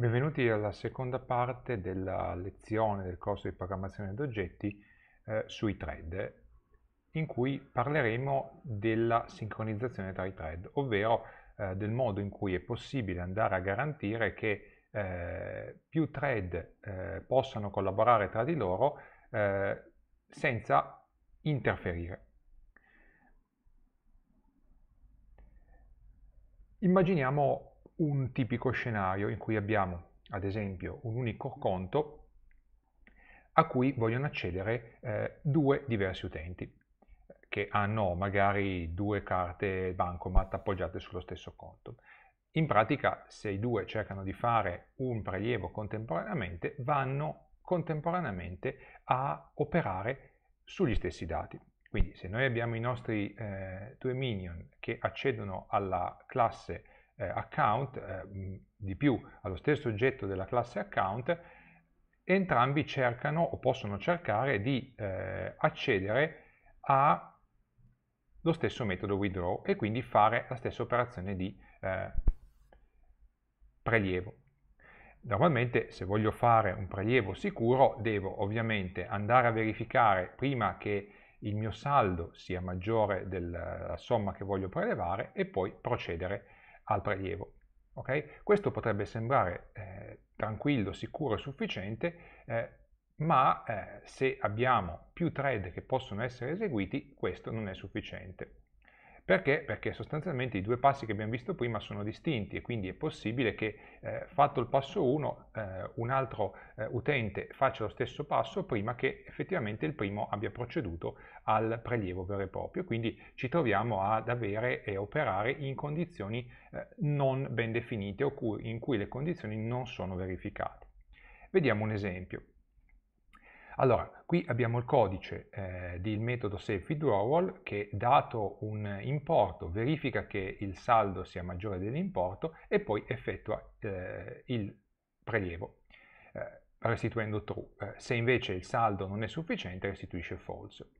Benvenuti alla seconda parte della lezione del corso di programmazione ad oggetti eh, sui thread, in cui parleremo della sincronizzazione tra i thread, ovvero eh, del modo in cui è possibile andare a garantire che eh, più thread eh, possano collaborare tra di loro eh, senza interferire. Immaginiamo un tipico scenario in cui abbiamo ad esempio un unico conto a cui vogliono accedere eh, due diversi utenti eh, che hanno magari due carte bancomat appoggiate sullo stesso conto. In pratica se i due cercano di fare un prelievo contemporaneamente vanno contemporaneamente a operare sugli stessi dati. Quindi se noi abbiamo i nostri eh, due minion che accedono alla classe eh, account, eh, di più allo stesso oggetto della classe account, entrambi cercano o possono cercare di eh, accedere allo stesso metodo withdraw e quindi fare la stessa operazione di eh, prelievo. Normalmente se voglio fare un prelievo sicuro devo ovviamente andare a verificare prima che il mio saldo sia maggiore della somma che voglio prelevare e poi procedere al prelievo. Okay? Questo potrebbe sembrare eh, tranquillo, sicuro e sufficiente, eh, ma eh, se abbiamo più thread che possono essere eseguiti, questo non è sufficiente. Perché? Perché sostanzialmente i due passi che abbiamo visto prima sono distinti e quindi è possibile che eh, fatto il passo 1 eh, un altro eh, utente faccia lo stesso passo prima che effettivamente il primo abbia proceduto al prelievo vero e proprio. Quindi ci troviamo ad avere e operare in condizioni eh, non ben definite o in cui le condizioni non sono verificate. Vediamo un esempio. Allora, qui abbiamo il codice eh, del metodo SaveWithdrawal che dato un importo verifica che il saldo sia maggiore dell'importo e poi effettua eh, il prelievo eh, restituendo true. Eh, se invece il saldo non è sufficiente restituisce false.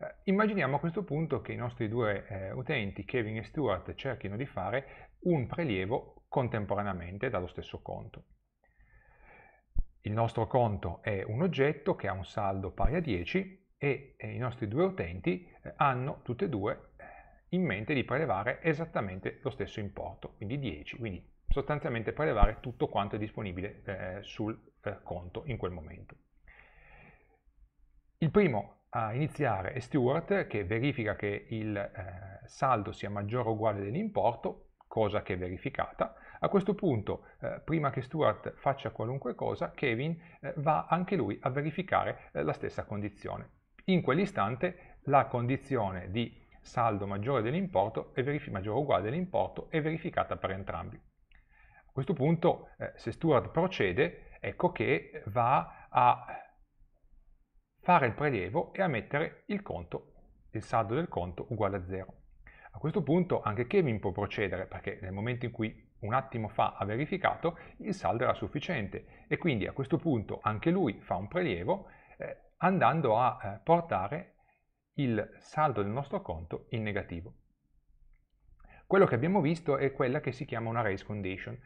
Eh, immaginiamo a questo punto che i nostri due eh, utenti, Kevin e Stuart, cerchino di fare un prelievo contemporaneamente dallo stesso conto il nostro conto è un oggetto che ha un saldo pari a 10 e eh, i nostri due utenti eh, hanno tutti e due eh, in mente di prelevare esattamente lo stesso importo, quindi 10, quindi sostanzialmente prelevare tutto quanto è disponibile eh, sul eh, conto in quel momento. Il primo a iniziare è Stewart che verifica che il eh, saldo sia maggiore o uguale dell'importo, cosa che è verificata, a questo punto, eh, prima che Stuart faccia qualunque cosa, Kevin eh, va anche lui a verificare eh, la stessa condizione. In quell'istante la condizione di saldo maggiore, dell'importo maggiore o uguale dell'importo è verificata per entrambi. A questo punto, eh, se Stuart procede, ecco che va a fare il prelievo e a mettere il conto, il saldo del conto uguale a zero. A questo punto anche Kevin può procedere, perché nel momento in cui un attimo fa ha verificato, il saldo era sufficiente e quindi a questo punto anche lui fa un prelievo eh, andando a eh, portare il saldo del nostro conto in negativo. Quello che abbiamo visto è quella che si chiama una race condition.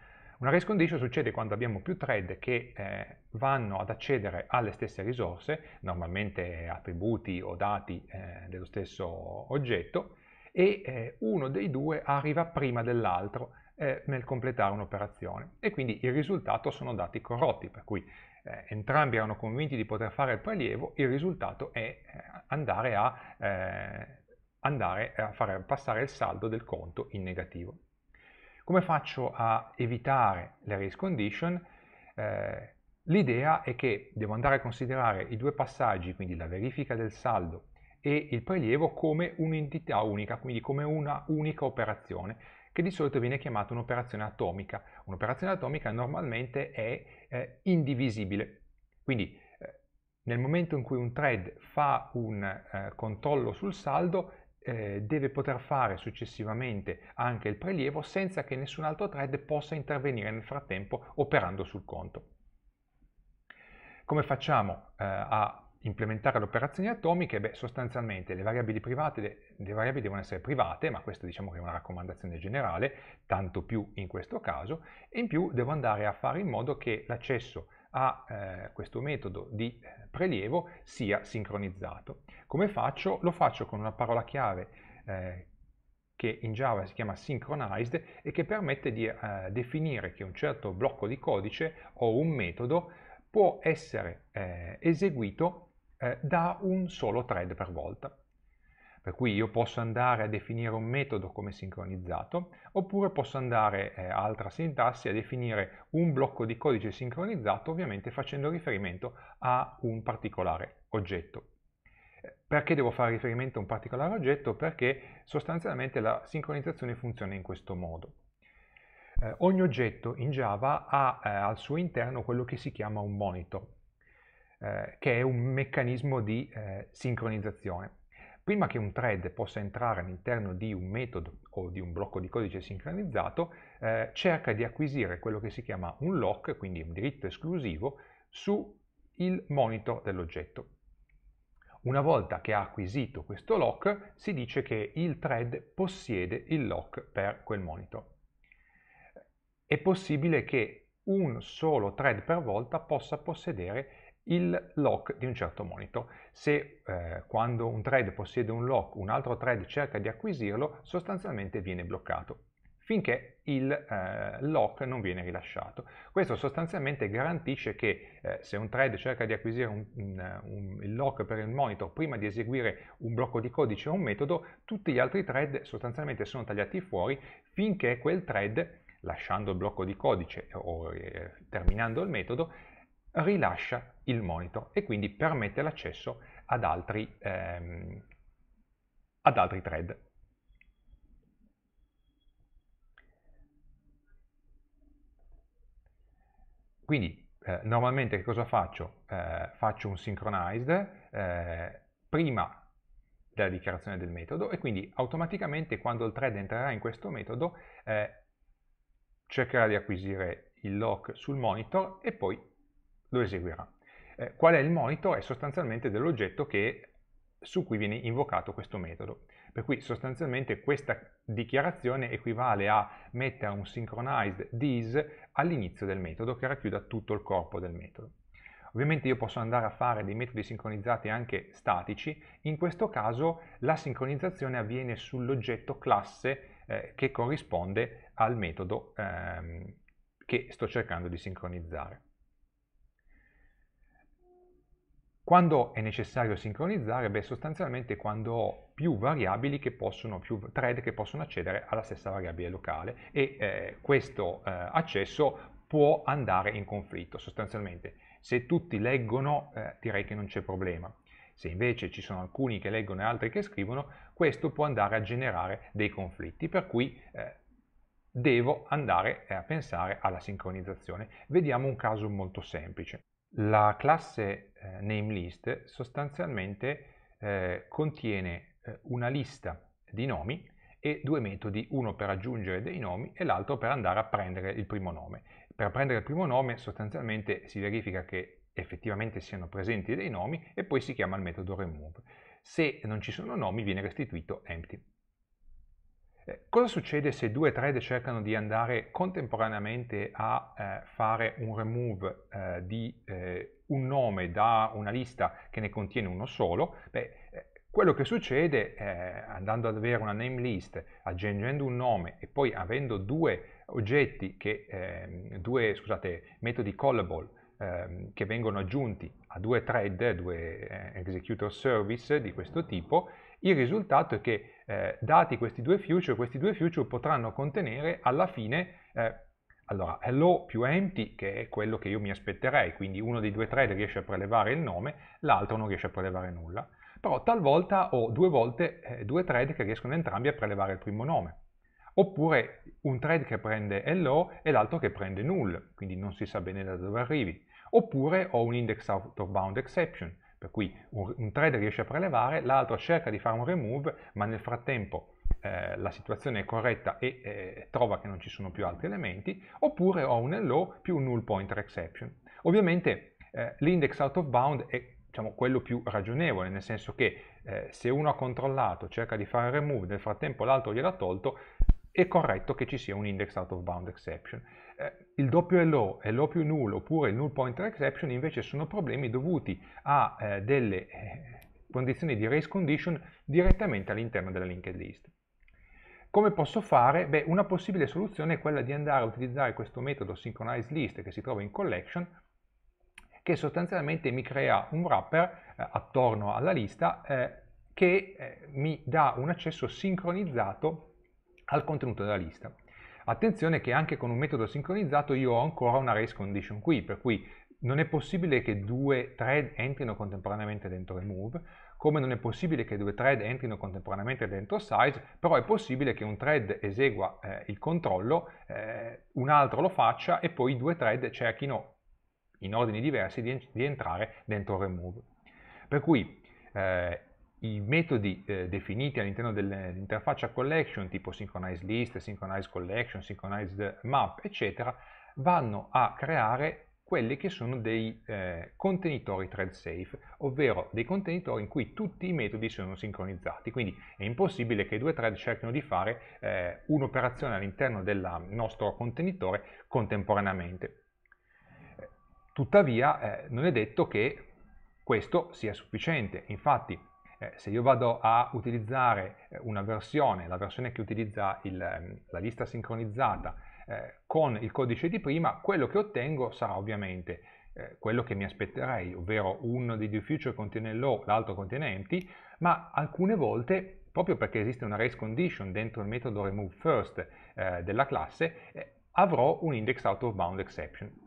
Una race condition succede quando abbiamo più thread che eh, vanno ad accedere alle stesse risorse, normalmente attributi o dati eh, dello stesso oggetto, e eh, uno dei due arriva prima dell'altro eh, nel completare un'operazione e quindi il risultato sono dati corrotti, per cui eh, entrambi erano convinti di poter fare il prelievo, il risultato è eh, andare a, eh, andare a far passare il saldo del conto in negativo. Come faccio a evitare le race condition? Eh, L'idea è che devo andare a considerare i due passaggi, quindi la verifica del saldo e il prelievo, come un'entità unica, quindi come una unica operazione, che di solito viene chiamata un'operazione atomica. Un'operazione atomica normalmente è eh, indivisibile, quindi eh, nel momento in cui un thread fa un eh, controllo sul saldo eh, deve poter fare successivamente anche il prelievo senza che nessun altro thread possa intervenire nel frattempo operando sul conto. Come facciamo eh, a implementare le operazioni atomiche, beh, sostanzialmente le variabili, private, le variabili devono essere private, ma questa diciamo che è una raccomandazione generale, tanto più in questo caso, e in più devo andare a fare in modo che l'accesso a eh, questo metodo di eh, prelievo sia sincronizzato. Come faccio? Lo faccio con una parola chiave eh, che in Java si chiama synchronized e che permette di eh, definire che un certo blocco di codice o un metodo può essere eh, eseguito eh, da un solo thread per volta. Per cui io posso andare a definire un metodo come sincronizzato, oppure posso andare eh, altra sintassi a definire un blocco di codice sincronizzato, ovviamente facendo riferimento a un particolare oggetto. Eh, perché devo fare riferimento a un particolare oggetto? Perché sostanzialmente la sincronizzazione funziona in questo modo. Eh, ogni oggetto in Java ha eh, al suo interno quello che si chiama un monitor. Eh, che è un meccanismo di eh, sincronizzazione. Prima che un thread possa entrare all'interno di un metodo o di un blocco di codice sincronizzato, eh, cerca di acquisire quello che si chiama un lock, quindi un diritto esclusivo, sul monitor dell'oggetto. Una volta che ha acquisito questo lock, si dice che il thread possiede il lock per quel monitor. È possibile che un solo thread per volta possa possedere il lock di un certo monito. Se eh, quando un thread possiede un lock un altro thread cerca di acquisirlo, sostanzialmente viene bloccato finché il eh, lock non viene rilasciato. Questo sostanzialmente garantisce che eh, se un thread cerca di acquisire un, un, un, il lock per il monitor prima di eseguire un blocco di codice o un metodo, tutti gli altri thread sostanzialmente sono tagliati fuori finché quel thread, lasciando il blocco di codice o eh, terminando il metodo, rilascia il monitor e quindi permette l'accesso ad, ehm, ad altri thread. Quindi eh, normalmente che cosa faccio? Eh, faccio un synchronized eh, prima della dichiarazione del metodo e quindi automaticamente quando il thread entrerà in questo metodo eh, cercherà di acquisire il lock sul monitor e poi lo eseguirà. Eh, qual è il monito? È sostanzialmente dell'oggetto su cui viene invocato questo metodo. Per cui sostanzialmente questa dichiarazione equivale a mettere un synchronized this all'inizio del metodo che racchiuda tutto il corpo del metodo. Ovviamente io posso andare a fare dei metodi sincronizzati anche statici, in questo caso la sincronizzazione avviene sull'oggetto classe eh, che corrisponde al metodo ehm, che sto cercando di sincronizzare. Quando è necessario sincronizzare? Beh, sostanzialmente quando ho più variabili che possono, più thread che possono accedere alla stessa variabile locale e eh, questo eh, accesso può andare in conflitto sostanzialmente. Se tutti leggono eh, direi che non c'è problema. Se invece ci sono alcuni che leggono e altri che scrivono, questo può andare a generare dei conflitti, per cui eh, devo andare eh, a pensare alla sincronizzazione. Vediamo un caso molto semplice. La classe eh, NameList sostanzialmente eh, contiene eh, una lista di nomi e due metodi, uno per aggiungere dei nomi e l'altro per andare a prendere il primo nome. Per prendere il primo nome sostanzialmente si verifica che effettivamente siano presenti dei nomi e poi si chiama il metodo remove. Se non ci sono nomi viene restituito empty. Eh, cosa succede se due thread cercano di andare contemporaneamente a eh, fare un remove eh, di eh, un nome da una lista che ne contiene uno solo? Beh, eh, quello che succede andando ad avere una name list, aggiungendo un nome e poi avendo due oggetti, che, ehm, due scusate, metodi callable ehm, che vengono aggiunti a due thread, due executor service di questo tipo, il risultato è che eh, dati questi due future, questi due future potranno contenere alla fine eh, allora, hello più empty, che è quello che io mi aspetterei, quindi uno dei due thread riesce a prelevare il nome, l'altro non riesce a prelevare nulla. Però talvolta ho due volte eh, due thread che riescono entrambi a prelevare il primo nome. Oppure un thread che prende hello e l'altro che prende null, quindi non si sa bene da dove arrivi. Oppure ho un index out of bound exception, per cui un, un trader riesce a prelevare, l'altro cerca di fare un remove, ma nel frattempo eh, la situazione è corretta e eh, trova che non ci sono più altri elementi, oppure ho un low più un null pointer exception. Ovviamente eh, l'index out of bound è diciamo, quello più ragionevole, nel senso che eh, se uno ha controllato, cerca di fare un remove, nel frattempo l'altro gliel'ha tolto, è corretto che ci sia un index out of bound exception. Eh, il doppio LO e LO più null oppure il null pointer exception invece sono problemi dovuti a eh, delle eh, condizioni di race condition direttamente all'interno della linked list. Come posso fare? Beh, una possibile soluzione è quella di andare a utilizzare questo metodo synchronizeList che si trova in collection, che sostanzialmente mi crea un wrapper eh, attorno alla lista eh, che eh, mi dà un accesso sincronizzato al contenuto della lista. Attenzione che anche con un metodo sincronizzato io ho ancora una race condition qui, per cui non è possibile che due thread entrino contemporaneamente dentro remove, come non è possibile che due thread entrino contemporaneamente dentro size, però è possibile che un thread esegua eh, il controllo, eh, un altro lo faccia e poi i due thread cerchino in ordini diversi di, di entrare dentro remove. Per cui eh, i metodi eh, definiti all'interno dell'interfaccia collection, tipo synchronized list, synchronized collection, synchronized map, eccetera, vanno a creare quelli che sono dei eh, contenitori thread safe, ovvero dei contenitori in cui tutti i metodi sono sincronizzati. Quindi è impossibile che due thread cerchino di fare eh, un'operazione all'interno del nostro contenitore contemporaneamente. Tuttavia eh, non è detto che questo sia sufficiente, infatti eh, se io vado a utilizzare eh, una versione, la versione che utilizza il, ehm, la lista sincronizzata eh, con il codice di prima, quello che ottengo sarà ovviamente eh, quello che mi aspetterei, ovvero uno di due future contiene low, l'altro contiene empty, ma alcune volte proprio perché esiste una race condition dentro il metodo remove first eh, della classe, eh, avrò un index out of bound exception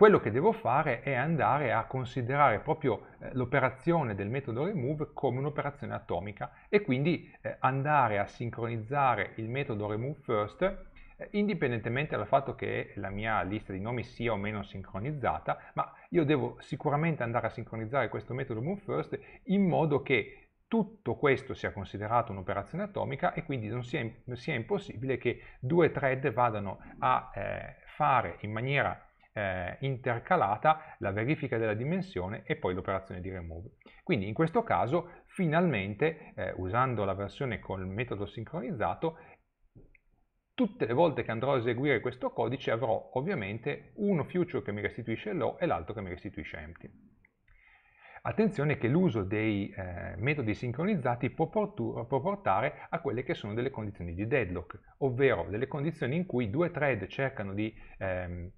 quello che devo fare è andare a considerare proprio eh, l'operazione del metodo remove come un'operazione atomica e quindi eh, andare a sincronizzare il metodo remove first eh, indipendentemente dal fatto che la mia lista di nomi sia o meno sincronizzata, ma io devo sicuramente andare a sincronizzare questo metodo remove first in modo che tutto questo sia considerato un'operazione atomica e quindi non sia, non sia, impossibile che due thread vadano a eh, fare in maniera eh, intercalata la verifica della dimensione e poi l'operazione di remove. Quindi in questo caso finalmente eh, usando la versione col metodo sincronizzato tutte le volte che andrò a eseguire questo codice avrò ovviamente uno future che mi restituisce low e l'altro che mi restituisce empty. Attenzione che l'uso dei eh, metodi sincronizzati può, può, portare a quelle che sono delle condizioni di deadlock, ovvero delle condizioni in cui due thread cercano di ehm,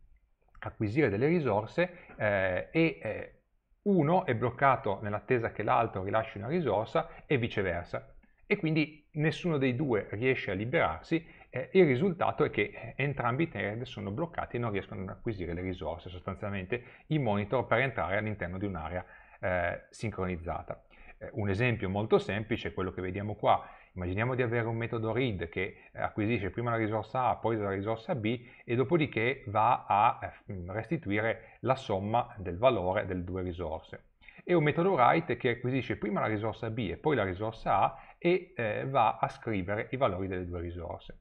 acquisire delle risorse eh, e eh, uno è bloccato nell'attesa che l'altro rilasci una risorsa e viceversa. E quindi nessuno dei due riesce a liberarsi eh, il risultato è che eh, entrambi i thread sono bloccati e non riescono ad acquisire le risorse, sostanzialmente i monitor per entrare all'interno di un'area eh, sincronizzata. Eh, un esempio molto semplice è quello che vediamo qua, Immaginiamo di avere un metodo read che eh, acquisisce prima la risorsa A, poi la risorsa B e dopodiché va a eh, mm, restituire la somma del valore delle due risorse. E un metodo write che acquisisce prima la risorsa B e poi la risorsa A e eh, va a scrivere i valori delle due risorse.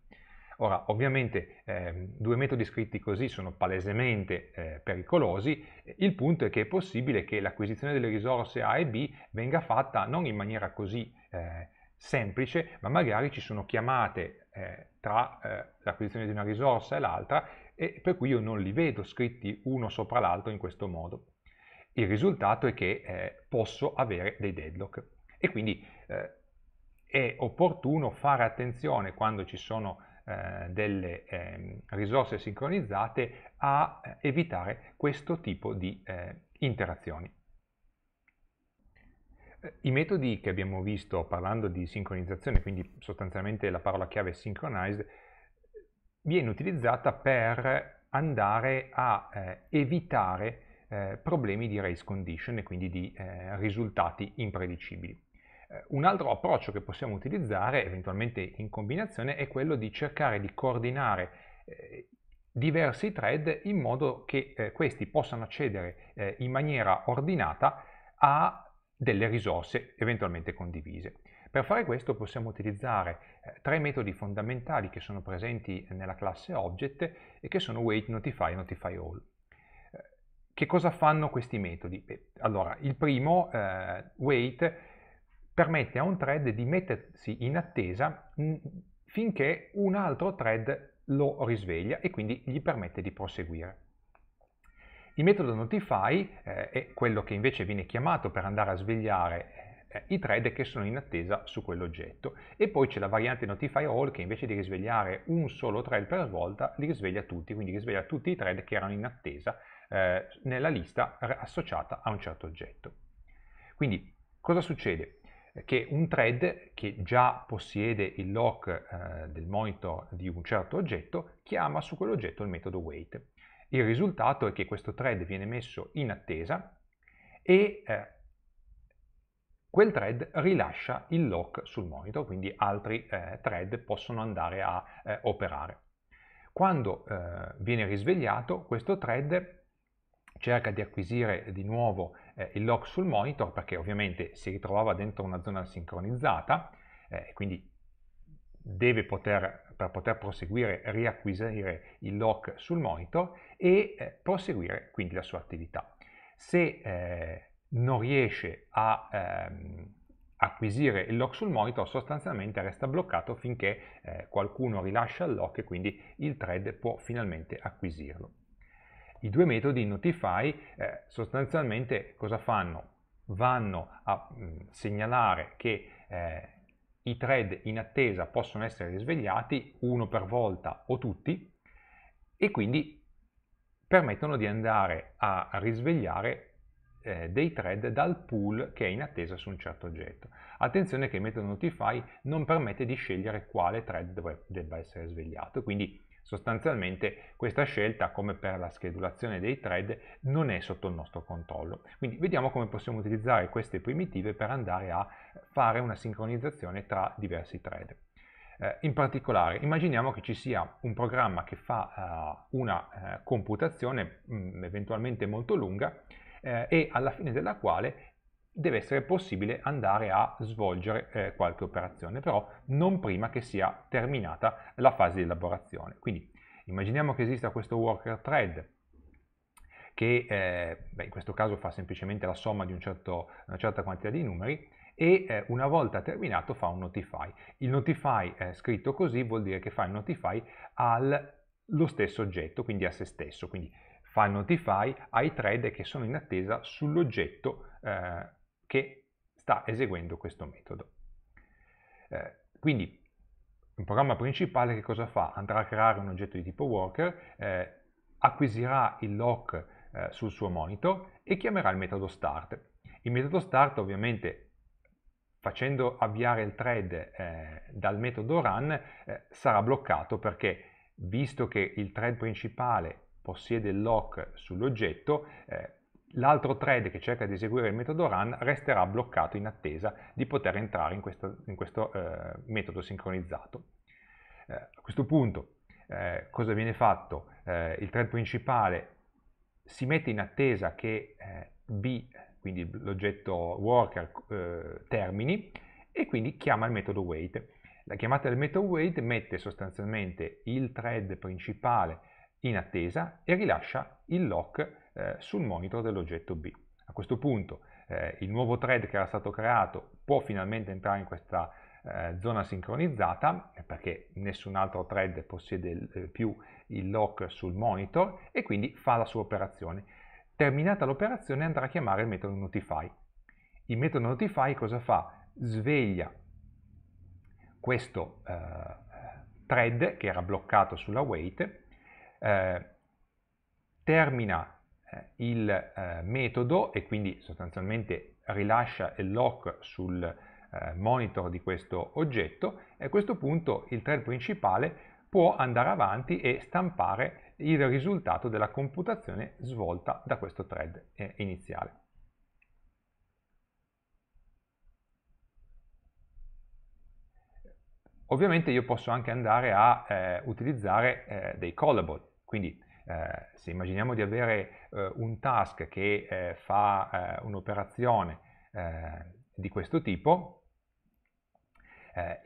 Ora, ovviamente eh, due metodi scritti così sono palesemente eh, pericolosi, il punto è che è possibile che l'acquisizione delle risorse A e B venga fatta non in maniera così eh, semplice, ma magari ci sono chiamate eh, tra eh, l'acquisizione di una risorsa e l'altra e per cui io non li vedo scritti uno sopra l'altro in questo modo. Il risultato è che eh, posso avere dei deadlock e quindi eh, è opportuno fare attenzione quando ci sono eh, delle ehm, risorse sincronizzate a eh, evitare questo tipo di interazioni. I metodi che abbiamo visto parlando di sincronizzazione, quindi sostanzialmente la parola chiave è synchronized, viene utilizzata per andare a eh, evitare eh, problemi di race condition e quindi di eh, risultati impredicibili. Eh, un altro approccio che possiamo utilizzare, eventualmente in combinazione, è quello di cercare di coordinare eh, diversi thread in modo che eh, questi possano accedere in maniera ordinata a delle risorse eventualmente condivise. Per fare questo possiamo utilizzare eh, tre metodi fondamentali che sono presenti nella classe Object e che sono Wait, Notify e Notify All. Eh, che cosa fanno questi metodi? Allora, il primo, eh, Wait, permette a un thread di mettersi in attesa mm, finché un altro thread lo risveglia e quindi gli permette di proseguire. Il metodo notify eh, è quello che invece viene chiamato per andare a svegliare eh, i thread che sono in attesa su quell'oggetto e poi c'è la variante notify all che invece di risvegliare un solo thread per volta li risveglia tutti, quindi risveglia tutti i thread che erano in attesa eh, nella lista associata a un certo oggetto. Quindi cosa succede? Che un thread che già possiede il lock eh, del monitor di un certo oggetto chiama su quell'oggetto il metodo wait il risultato è che questo thread viene messo in attesa e eh, quel thread rilascia il lock sul monitor, quindi altri eh, thread possono andare a eh, operare. Quando eh, viene risvegliato, questo thread cerca di acquisire di nuovo eh, il lock sul monitor perché ovviamente si ritrovava dentro una zona sincronizzata eh, quindi deve poter, per poter proseguire, riacquisire il lock sul monitor e eh, proseguire quindi la sua attività. Se eh, non riesce a ehm, acquisire il lock sul monitor, sostanzialmente resta bloccato finché eh, qualcuno rilascia il lock e quindi il thread può finalmente acquisirlo. I due metodi notify eh, sostanzialmente cosa fanno? Vanno a mh, mm, segnalare che eh, i thread in attesa possono essere risvegliati uno per volta o tutti e quindi permettono di andare a risvegliare eh, dei thread dal pool che è in attesa su un certo oggetto. Attenzione che il metodo notify non permette di scegliere quale thread debba essere svegliato, quindi Sostanzialmente questa scelta, come per la schedulazione dei thread, non è sotto il nostro controllo. Quindi vediamo come possiamo utilizzare queste primitive per andare a fare una sincronizzazione tra diversi thread. Eh, in particolare, immaginiamo che ci sia un programma che fa uh, una uh, computazione mh, mm, eventualmente molto lunga eh, e alla fine della quale deve essere possibile andare a svolgere eh, qualche operazione, però non prima che sia terminata la fase di elaborazione. Quindi immaginiamo che esista questo worker thread che eh, beh, in questo caso fa semplicemente la somma di un certo, una certa quantità di numeri e eh, una volta terminato fa un notify. Il notify eh, scritto così vuol dire che fa il notify allo stesso oggetto, quindi a se stesso, quindi fa il notify ai thread che sono in attesa sull'oggetto eh, che sta eseguendo questo metodo. Eh, quindi il programma principale che cosa fa? Andrà a creare un oggetto di tipo worker, eh, acquisirà il lock eh, sul suo monitor e chiamerà il metodo start. Il metodo start ovviamente facendo avviare il thread eh, dal metodo run eh, sarà bloccato perché visto che il thread principale possiede il lock sull'oggetto eh, l'altro thread che cerca di eseguire il metodo run resterà bloccato in attesa di poter entrare in questo, in questo eh, metodo sincronizzato. Eh, a questo punto eh, cosa viene fatto? Eh, il thread principale si mette in attesa che eh, B, quindi l'oggetto worker, eh, termini e quindi chiama il metodo wait. La chiamata del metodo wait mette sostanzialmente il thread principale in attesa e rilascia il lock eh, sul monitor dell'oggetto B. A questo punto eh, il nuovo thread che era stato creato può finalmente entrare in questa eh, zona sincronizzata perché nessun altro thread possiede il, eh, più il lock sul monitor e quindi fa la sua operazione. Terminata l'operazione andrà a chiamare il metodo notify. Il metodo notify cosa fa? Sveglia questo eh, thread che era bloccato sulla wait, eh, termina eh, il eh, metodo e quindi sostanzialmente rilascia il lock sul eh, monitor di questo oggetto e a questo punto il thread principale può andare avanti e stampare il risultato della computazione svolta da questo thread eh, iniziale. Ovviamente io posso anche andare a eh, utilizzare eh, dei callable, quindi eh, se immaginiamo di avere eh, un task che eh, fa eh, un'operazione eh, di questo tipo,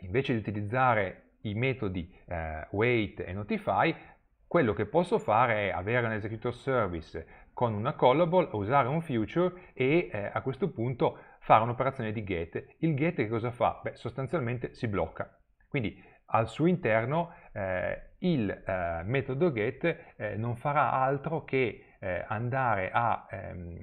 invece di utilizzare i metodi wait e notify, quello che posso fare è avere un executor service con una callable, usare un future e a questo punto fare un'operazione di get. Il get che cosa fa? Beh, sostanzialmente si blocca. Quindi al suo interno eh, il eh, metodo get eh, non farà altro che eh, andare a ehm,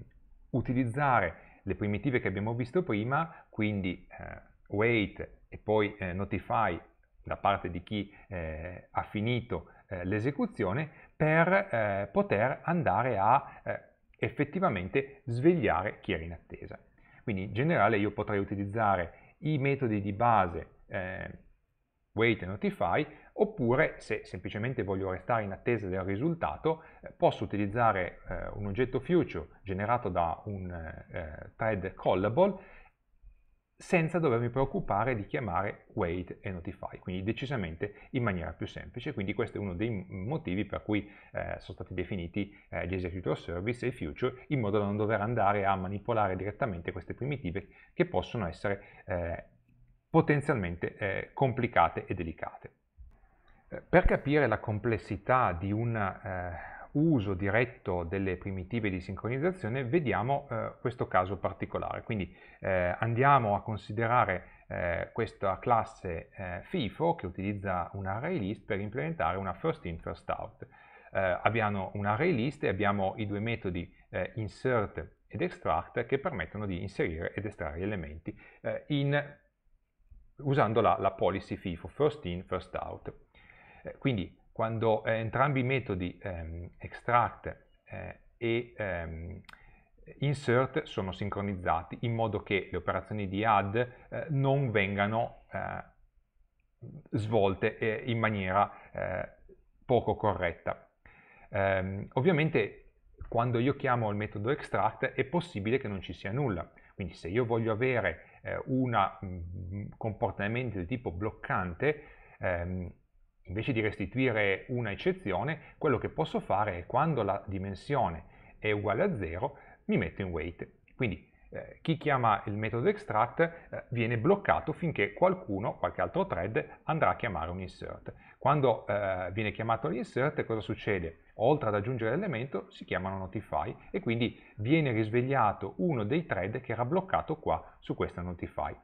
utilizzare le primitive che abbiamo visto prima, quindi eh, wait e poi eh, notify da parte di chi ha finito l'esecuzione per poter andare a effettivamente svegliare chi era in attesa. Quindi in generale io potrei utilizzare i metodi di base eh, wait e notify, oppure se semplicemente voglio restare in attesa del risultato, eh, posso utilizzare eh, un oggetto future generato da un eh, eh, thread callable senza dovermi preoccupare di chiamare wait e notify, quindi decisamente in maniera più semplice. Quindi questo è uno dei motivi per cui eh, sono stati definiti eh, gli executor service e i future, in modo da non dover andare a manipolare direttamente queste primitive che possono essere eh, potenzialmente eh, complicate e delicate. Eh, per capire la complessità di un eh, uso diretto delle primitive di sincronizzazione vediamo eh, questo caso particolare, quindi eh, andiamo a considerare eh, questa classe FIFO che utilizza un array list per implementare una first in first out. abbiamo un array list e abbiamo i due metodi insert ed extract che permettono di inserire ed estrarre elementi eh, in usando la, la policy FIFO, first in, first out. Eh, quindi quando eh, entrambi i metodi ehm, extract eh, e ehm, insert sono sincronizzati in modo che le operazioni di add eh, non vengano eh, svolte in maniera poco corretta. Ehm, ovviamente quando io chiamo il metodo extract è possibile che non ci sia nulla, quindi se io voglio avere eh, un mm, mm, comportamento di tipo bloccante, ehm, invece di restituire una eccezione, quello che posso fare è quando la dimensione è uguale a 0, mi metto in wait. Quindi eh, chi chiama il metodo extract eh, viene bloccato finché qualcuno, qualche altro thread, andrà a chiamare un insert. Quando eh, viene chiamato l'insert, cosa succede? oltre ad aggiungere l'elemento, si chiamano notify e quindi viene risvegliato uno dei thread che era bloccato qua su questa notify.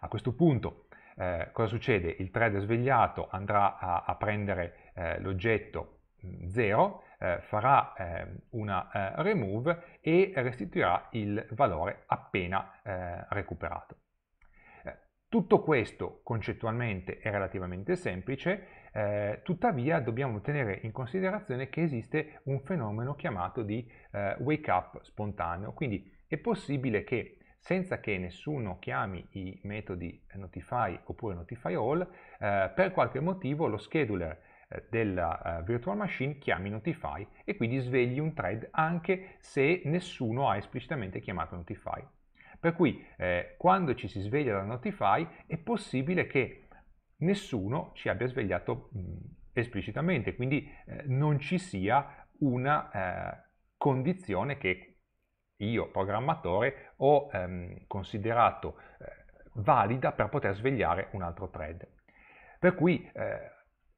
A questo punto eh, cosa succede? Il thread svegliato andrà a, a prendere eh, l'oggetto 0, mm, eh, farà eh, una eh, remove e restituirà il valore appena eh, recuperato. Tutto questo concettualmente è relativamente semplice, eh, tuttavia dobbiamo tenere in considerazione che esiste un fenomeno chiamato di eh, wake up spontaneo, quindi è possibile che senza che nessuno chiami i metodi notify oppure notify all, eh, per qualche motivo lo scheduler eh, della eh, virtual machine chiami notify e quindi svegli un thread anche se nessuno ha esplicitamente chiamato notify. Per cui eh, quando ci si sveglia da Notify è possibile che nessuno ci abbia svegliato mh, mm, esplicitamente, quindi eh, non ci sia una eh, condizione che io, programmatore, ho ehm, considerato eh, valida per poter svegliare un altro thread. Per cui eh,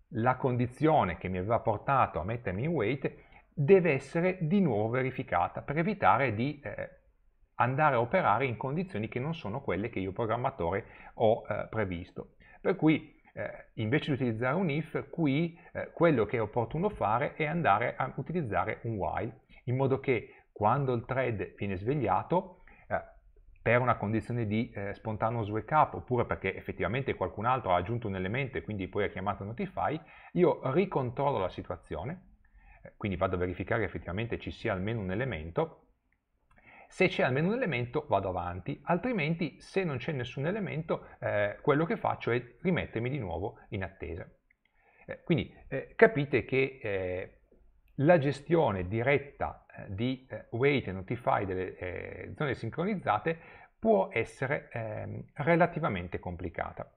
la condizione che mi aveva portato a mettermi in wait deve essere di nuovo verificata per evitare di eh, andare a operare in condizioni che non sono quelle che io programmatore ho eh, previsto. Per cui eh, invece di utilizzare un if, qui eh, quello che è opportuno fare è andare a utilizzare un while, in modo che quando il thread viene svegliato, eh, per una condizione di eh, spontaneo wake up, oppure perché effettivamente qualcun altro ha aggiunto un elemento e quindi poi ha chiamato notify, io ricontrollo la situazione, eh, quindi vado a verificare che effettivamente ci sia almeno un elemento, se c'è almeno un elemento vado avanti, altrimenti se non c'è nessun elemento eh, quello che faccio è rimettermi di nuovo in attesa. Eh, quindi eh, capite che eh, la gestione diretta eh, di eh, wait e notify delle zone sincronizzate può essere ehm, relativamente complicata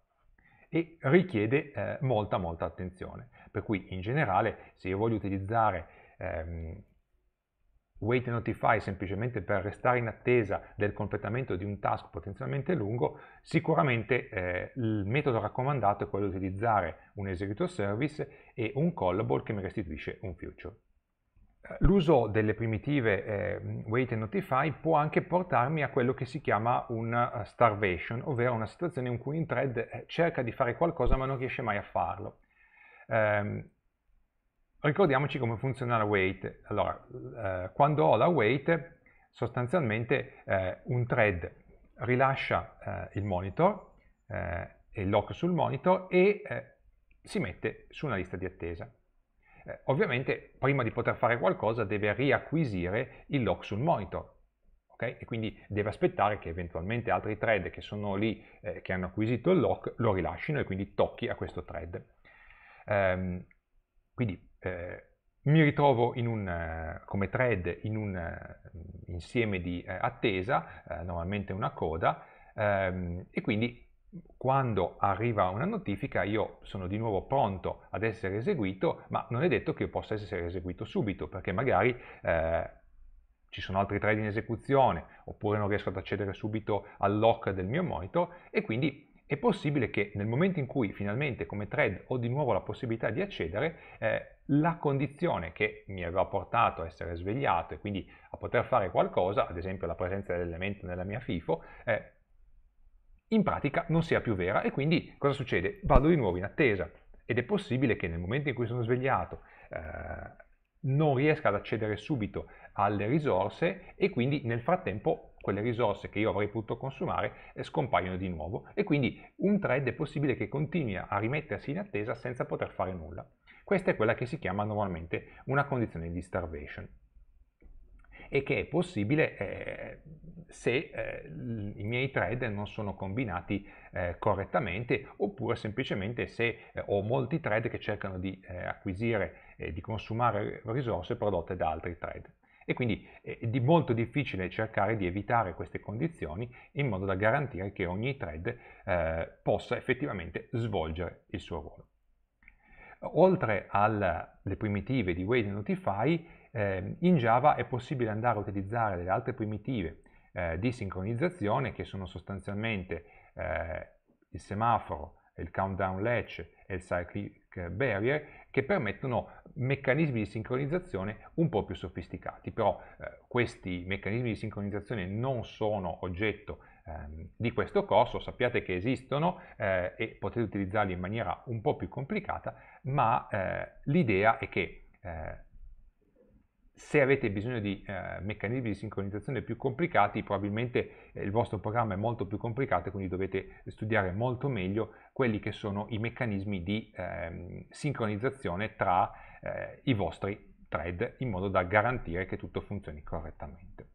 e richiede molta molta attenzione. Per cui in generale se io voglio utilizzare ehm, wait and notify semplicemente per restare in attesa del completamento di un task potenzialmente lungo, sicuramente eh, il metodo raccomandato è quello di utilizzare un eseguito service e un callable che mi restituisce un future. Eh, l'uso delle primitive eh, wait and notify può anche portarmi a quello che si chiama un eh, starvation, ovvero una situazione in cui un thread eh, cerca di fare qualcosa ma non riesce mai a farlo. Um, ricordiamoci come funziona la wait. Allora, eh, quando ho la wait, sostanzialmente eh, un thread rilascia eh, il monitor eh, e il lock sul monitor e eh, si mette su una lista di attesa. Eh, ovviamente, prima di poter fare qualcosa, deve riacquisire il lock sul monitor. Okay? E quindi deve aspettare che eventualmente altri thread che sono lì, che hanno acquisito il lock, lo rilascino e quindi tocchi a questo thread. Um, quindi eh, mi ritrovo un, eh, come thread in un eh, insieme di attesa, normalmente una coda, ehm, e quindi quando arriva una notifica io sono di nuovo pronto ad essere eseguito, ma non è detto che io possa essere eseguito subito, perché magari eh, ci sono altri thread in esecuzione, oppure non riesco ad accedere subito al lock del mio monitor, e quindi è possibile che nel momento in cui finalmente come thread ho di nuovo la possibilità di accedere, eh, la condizione che mi aveva portato a essere svegliato e quindi a poter fare qualcosa, ad esempio la presenza dell'elemento nella mia FIFO, eh, in pratica non sia più vera e quindi cosa succede? Vado di nuovo in attesa ed è possibile che nel momento in cui sono svegliato eh, non riesca ad accedere subito alle risorse e quindi nel frattempo quelle risorse che io avrei potuto consumare eh, scompaiono di nuovo e quindi un thread è possibile che continui a rimettersi in attesa senza poter fare nulla. Questa è quella che si chiama normalmente una condizione di starvation e che è possibile eh, se eh, i miei thread non sono combinati eh, correttamente oppure semplicemente se eh, ho molti thread che cercano di eh, acquisire e di consumare risorse prodotte da altri thread e quindi eh, è di molto difficile cercare di evitare queste condizioni in modo da garantire che ogni thread eh, possa effettivamente svolgere il suo ruolo. Oltre alle primitive di wait e notify, eh, in Java è possibile andare a utilizzare delle altre primitive eh, di sincronizzazione che sono sostanzialmente eh, il semaforo, il countdown latch e il cyclic barrier che permettono meccanismi di sincronizzazione un po' più sofisticati, però eh, questi meccanismi di sincronizzazione non sono oggetto ehm, di questo corso, sappiate che esistono eh, e potete utilizzarli in maniera un po' più complicata, ma eh, l'idea è che eh, se avete bisogno di eh, meccanismi di sincronizzazione più complicati, probabilmente eh, il vostro programma è molto più complicato e quindi dovete studiare molto meglio quelli che sono i meccanismi di eh, sincronizzazione tra eh, i vostri thread in modo da garantire che tutto funzioni correttamente.